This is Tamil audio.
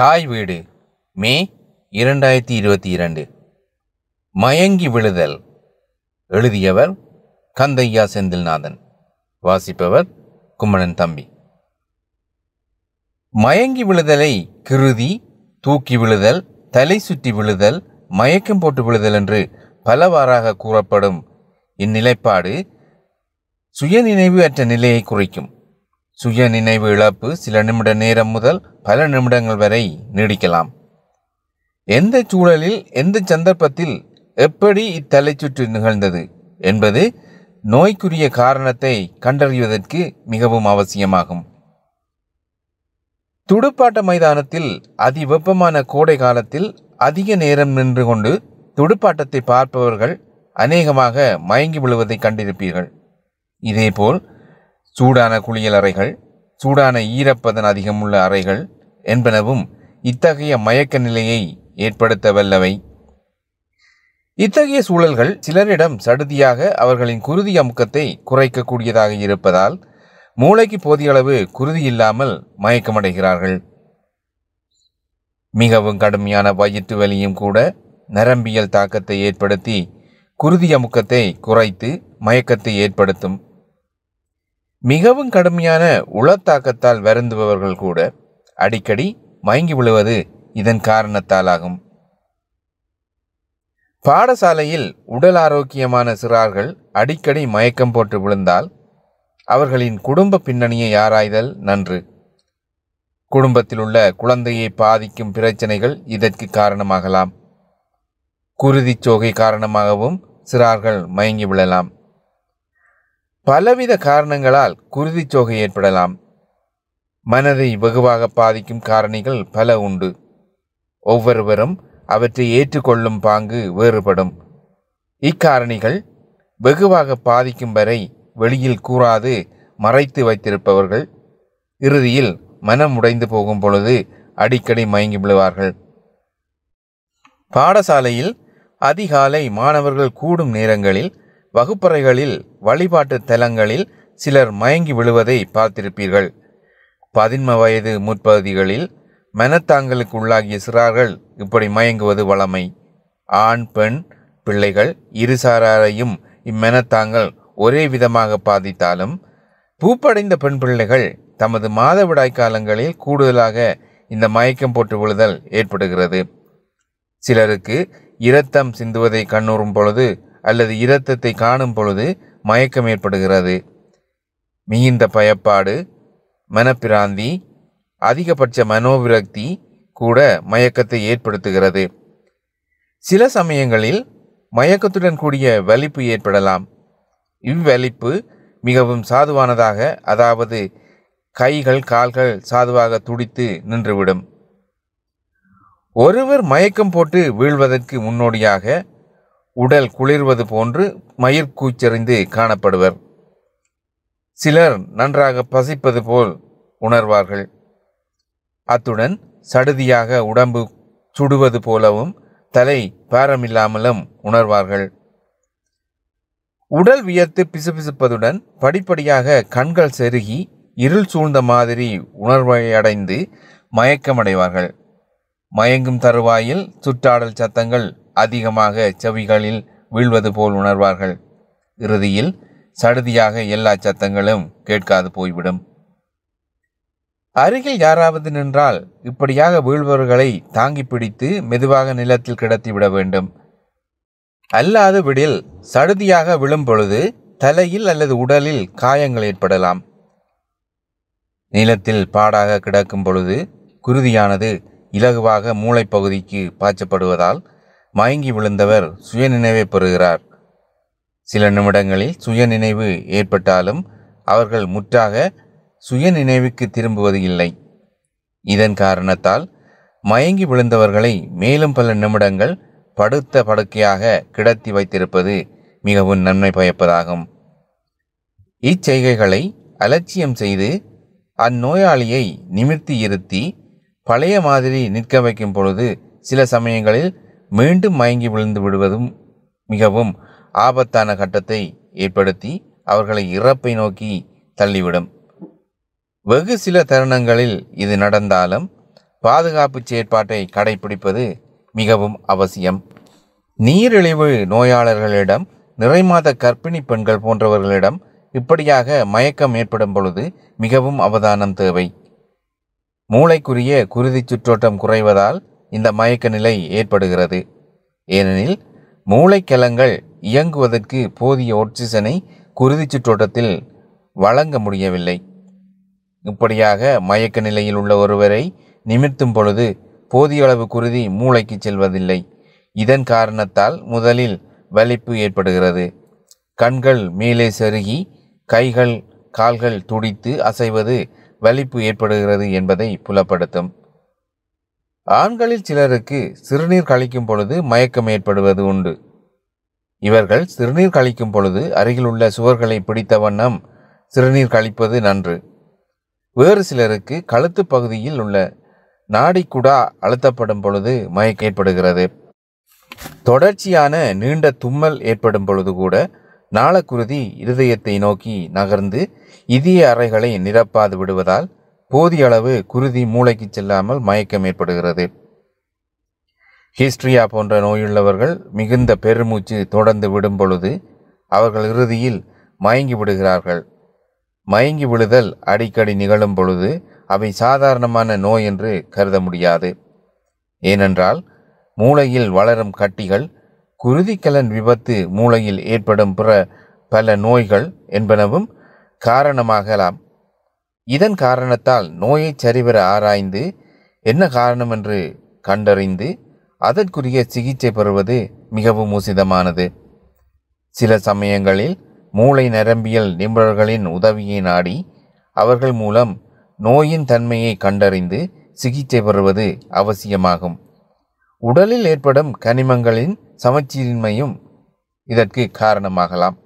தாய் வீடு மே இரண்டாயிரத்தி இருபத்தி இரண்டு மயங்கி விழுதல் எழுதியவர் கந்தையா செந்தில்நாதன் வாசிப்பவர் கும்மணன் தம்பி மயங்கி விழுதலை கிருதி தூக்கி விழுதல் தலை சுற்றி விழுதல் மயக்கம் போட்டு விழுதல் என்று பலவாறாக கூறப்படும் இந்நிலைப்பாடு சுயநினைவு அற்ற நிலையை குறிக்கும் சுய நினைவு இழப்பு சில நிமிட நேரம் முதல் பல நிமிடங்கள் வரை நீடிக்கலாம் எந்த சூழலில் எந்த சந்தர்ப்பத்தில் எப்படி இத்தலை சுற்று நிகழ்ந்தது என்பது நோய்க்குரிய காரணத்தை கண்டறிவதற்கு மிகவும் அவசியமாகும் துடுப்பாட்ட மைதானத்தில் அதிவெப்பமான கோடை காலத்தில் அதிக நேரம் நின்று கொண்டு துடுப்பாட்டத்தை பார்ப்பவர்கள் அநேகமாக மயங்கி விழுவதை கண்டிருப்பீர்கள் இதேபோல் சூடான குளியல் அறைகள் சூடான ஈரப்பதன் அதிகமுள்ள அறைகள் என்பனவும் இத்தகைய மயக்க நிலையை ஏற்படுத்த வல்லவை இத்தகைய சூழல்கள் சிலரிடம் சடுதியாக அவர்களின் குருதி அமுக்கத்தை குறைக்கக்கூடியதாக இருப்பதால் மூளைக்கு போதிய அளவு குருதி இல்லாமல் மயக்கமடைகிறார்கள் மிகவும் கடுமையான வயிற்று வலியும் கூட நரம்பியல் தாக்கத்தை ஏற்படுத்தி குருதி அமுக்கத்தை குறைத்து மயக்கத்தை ஏற்படுத்தும் மிகவும் கடுமையான உளத்தாக்கத்தால் வருந்துபவர்கள் கூட அடிக்கடி மயங்கி விழுவது இதன் காரணத்தால் ஆகும் பாடசாலையில் உடல் ஆரோக்கியமான சிறார்கள் அடிக்கடி மயக்கம் போட்டு விழுந்தால் அவர்களின் குடும்ப பின்னணியை ஆராய்தல் நன்று குடும்பத்தில் உள்ள குழந்தையை பாதிக்கும் பிரச்சனைகள் இதற்கு காரணமாகலாம் குருதிச்சோகை காரணமாகவும் சிறார்கள் மயங்கி விழலாம் பலவித காரணங்களால் சோகை ஏற்படலாம் மனதை வெகுவாக பாதிக்கும் காரணிகள் பல உண்டு ஒவ்வொருவரும் அவற்றை ஏற்றுக்கொள்ளும் பாங்கு வேறுபடும் இக்காரணிகள் வெகுவாக பாதிக்கும் வரை வெளியில் கூறாது மறைத்து வைத்திருப்பவர்கள் இறுதியில் மனம் உடைந்து போகும் பொழுது அடிக்கடி மயங்கி விழுவார்கள் பாடசாலையில் அதிகாலை மாணவர்கள் கூடும் நேரங்களில் வகுப்பறைகளில் வழிபாட்டு தலங்களில் சிலர் மயங்கி விழுவதை பார்த்திருப்பீர்கள் பதின்ம வயது முற்பகுதிகளில் மனத்தாங்களுக்கு உள்ளாகிய சிறார்கள் இப்படி மயங்குவது வழமை ஆண் பெண் பிள்ளைகள் இருசாராரையும் இம்மெனத்தாங்கள் ஒரே விதமாக பாதித்தாலும் பூப்படைந்த பெண் பிள்ளைகள் தமது மாதவிடாய் காலங்களில் கூடுதலாக இந்த மயக்கம் போட்டு விழுதல் ஏற்படுகிறது சிலருக்கு இரத்தம் சிந்துவதை கண்ணூறும் பொழுது அல்லது இரத்தத்தை காணும் பொழுது மயக்கம் ஏற்படுகிறது மிகுந்த பயப்பாடு மனப்பிராந்தி அதிகபட்ச மனோவிரக்தி கூட மயக்கத்தை ஏற்படுத்துகிறது சில சமயங்களில் மயக்கத்துடன் கூடிய வலிப்பு ஏற்படலாம் இவ்வலிப்பு மிகவும் சாதுவானதாக அதாவது கைகள் கால்கள் சாதுவாக துடித்து நின்றுவிடும் ஒருவர் மயக்கம் போட்டு வீழ்வதற்கு முன்னோடியாக உடல் குளிர்வது போன்று மயிர்கூச்சறிந்து காணப்படுவர் சிலர் நன்றாக பசிப்பது போல் உணர்வார்கள் அத்துடன் சடுதியாக உடம்பு சுடுவது போலவும் தலை பாரமில்லாமலும் உணர்வார்கள் உடல் வியர்த்து பிசுபிசுப்பதுடன் படிப்படியாக கண்கள் செருகி இருள் சூழ்ந்த மாதிரி உணர்வையடைந்து மயக்கமடைவார்கள் மயங்கும் தருவாயில் சுற்றாடல் சத்தங்கள் அதிகமாக செவிகளில் வீழ்வது போல் உணர்வார்கள் இறுதியில் சடுதியாக எல்லா சத்தங்களும் கேட்காது போய்விடும் அருகில் யாராவது நின்றால் இப்படியாக வீழ்பவர்களை தாங்கி பிடித்து மெதுவாக நிலத்தில் கிடத்தி விட வேண்டும் அல்லாது விடில் சடுதியாக விழும் பொழுது தலையில் அல்லது உடலில் காயங்கள் ஏற்படலாம் நிலத்தில் பாடாக கிடக்கும் பொழுது குருதியானது இலகுவாக மூளைப்பகுதிக்கு பாய்ச்சப்படுவதால் மயங்கி விழுந்தவர் சுய நினைவை பெறுகிறார் சில நிமிடங்களில் சுய நினைவு ஏற்பட்டாலும் அவர்கள் முற்றாக சுய நினைவுக்கு திரும்புவது இல்லை இதன் காரணத்தால் மயங்கி விழுந்தவர்களை மேலும் பல நிமிடங்கள் படுத்த படுக்கையாக கிடத்தி வைத்திருப்பது மிகவும் நன்மை பயப்பதாகும் இச்செய்கைகளை அலட்சியம் செய்து அந்நோயாளியை நிமிர்த்தி இருத்தி பழைய மாதிரி நிற்க வைக்கும் பொழுது சில சமயங்களில் மீண்டும் மயங்கி விழுந்து விடுவதும் மிகவும் ஆபத்தான கட்டத்தை ஏற்படுத்தி அவர்களை இறப்பை நோக்கி தள்ளிவிடும் வெகு சில தருணங்களில் இது நடந்தாலும் பாதுகாப்பு செயற்பாட்டை கடைபிடிப்பது மிகவும் அவசியம் நீரிழிவு நோயாளர்களிடம் நிறைமாத கர்ப்பிணி பெண்கள் போன்றவர்களிடம் இப்படியாக மயக்கம் ஏற்படும் பொழுது மிகவும் அவதானம் தேவை மூளைக்குரிய குருதி சுற்றோட்டம் குறைவதால் இந்த மயக்க நிலை ஏற்படுகிறது ஏனெனில் மூளைக்கலங்கள் இயங்குவதற்கு போதிய ஆக்சிஜனை குருதி சுற்றோட்டத்தில் வழங்க முடியவில்லை இப்படியாக மயக்க நிலையில் உள்ள ஒருவரை நிமிர்த்தும் பொழுது போதிய அளவு குருதி மூளைக்கு செல்வதில்லை இதன் காரணத்தால் முதலில் வலிப்பு ஏற்படுகிறது கண்கள் மேலே செருகி கைகள் கால்கள் துடித்து அசைவது வலிப்பு ஏற்படுகிறது என்பதை புலப்படுத்தும் ஆண்களில் சிலருக்கு சிறுநீர் கழிக்கும் பொழுது மயக்கம் ஏற்படுவது உண்டு இவர்கள் சிறுநீர் கழிக்கும் பொழுது அருகிலுள்ள சுவர்களை பிடித்த வண்ணம் சிறுநீர் கழிப்பது நன்று வேறு சிலருக்கு கழுத்து பகுதியில் உள்ள நாடிக்குடா அழுத்தப்படும் பொழுது மயக்கம் ஏற்படுகிறது தொடர்ச்சியான நீண்ட தும்மல் ஏற்படும் பொழுது கூட நாளக்குருதி இருதயத்தை நோக்கி நகர்ந்து இதய அறைகளை நிரப்பாது விடுவதால் போதிய அளவு குருதி மூளைக்கு செல்லாமல் மயக்கம் ஏற்படுகிறது ஹிஸ்ட்ரியா போன்ற நோயுள்ளவர்கள் மிகுந்த பெருமூச்சு தொடர்ந்து விடும் பொழுது அவர்கள் இறுதியில் மயங்கி விடுகிறார்கள் மயங்கி விழுதல் அடிக்கடி நிகழும் பொழுது அவை சாதாரணமான நோய் என்று கருத முடியாது ஏனென்றால் மூளையில் வளரும் கட்டிகள் குருதிக்கலன் விபத்து மூளையில் ஏற்படும் பிற பல நோய்கள் என்பனவும் காரணமாகலாம் இதன் காரணத்தால் நோயை சரிவர ஆராய்ந்து என்ன காரணம் என்று கண்டறிந்து அதற்குரிய சிகிச்சை பெறுவது மிகவும் உசிதமானது சில சமயங்களில் மூளை நரம்பியல் நிபுணர்களின் உதவியை நாடி அவர்கள் மூலம் நோயின் தன்மையை கண்டறிந்து சிகிச்சை பெறுவது அவசியமாகும் உடலில் ஏற்படும் கனிமங்களின் சமச்சீரின்மையும் இதற்கு காரணமாகலாம்